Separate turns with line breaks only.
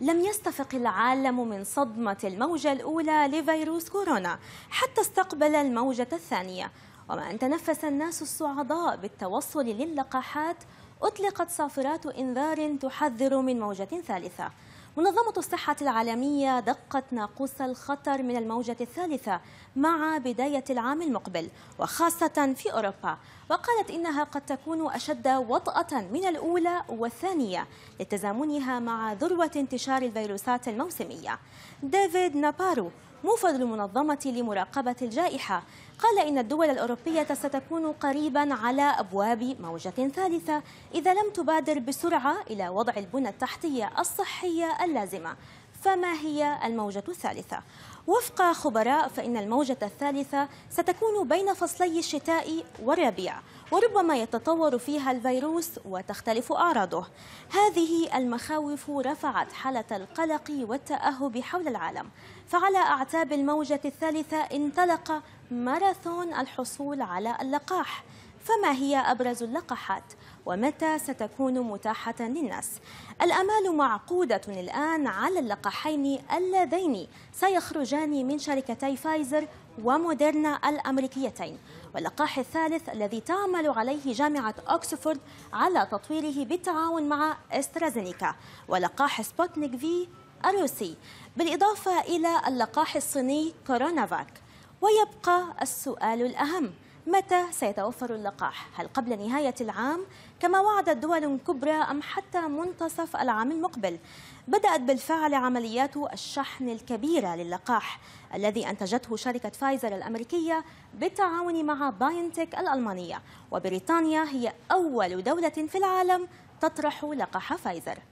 لم يستفق العالم من صدمة الموجة الأولى لفيروس كورونا حتى استقبل الموجة الثانية وما أن تنفس الناس الصعداء بالتوصل للقاحات أطلقت صافرات إنذار تحذر من موجة ثالثة منظمة الصحة العالمية دقت ناقوس الخطر من الموجة الثالثة مع بداية العام المقبل وخاصة في أوروبا وقالت إنها قد تكون أشد وطأة من الأولى والثانية لتزامنها مع ذروة انتشار الفيروسات الموسمية ديفيد نابارو موفد المنظمة لمراقبة الجائحة قال إن الدول الأوروبية ستكون قريبا على أبواب موجة ثالثة إذا لم تبادر بسرعة إلى وضع البنى التحتية الصحية اللازمة فما هي الموجة الثالثة؟ وفق خبراء فإن الموجة الثالثة ستكون بين فصلي الشتاء والربيع وربما يتطور فيها الفيروس وتختلف أعراضه هذه المخاوف رفعت حالة القلق والتأهب حول العالم فعلى أعتاب الموجة الثالثة انطلق ماراثون الحصول على اللقاح فما هي أبرز اللقاحات ومتى ستكون متاحة للناس الأمال معقودة الآن على اللقاحين اللذين سيخرجان من شركتي فايزر وموديرنا الأمريكيتين واللقاح الثالث الذي تعمل عليه جامعة أكسفورد على تطويره بالتعاون مع استرازينيكا ولقاح سبوتنيك في الروسي بالإضافة إلى اللقاح الصيني كورونافاك ويبقى السؤال الأهم متى سيتوفر اللقاح؟ هل قبل نهاية العام كما وعدت دول كبرى أم حتى منتصف العام المقبل؟ بدأت بالفعل عمليات الشحن الكبيرة للقاح الذي أنتجته شركة فايزر الأمريكية بالتعاون مع باينتك الألمانية وبريطانيا هي أول دولة في العالم تطرح لقاح فايزر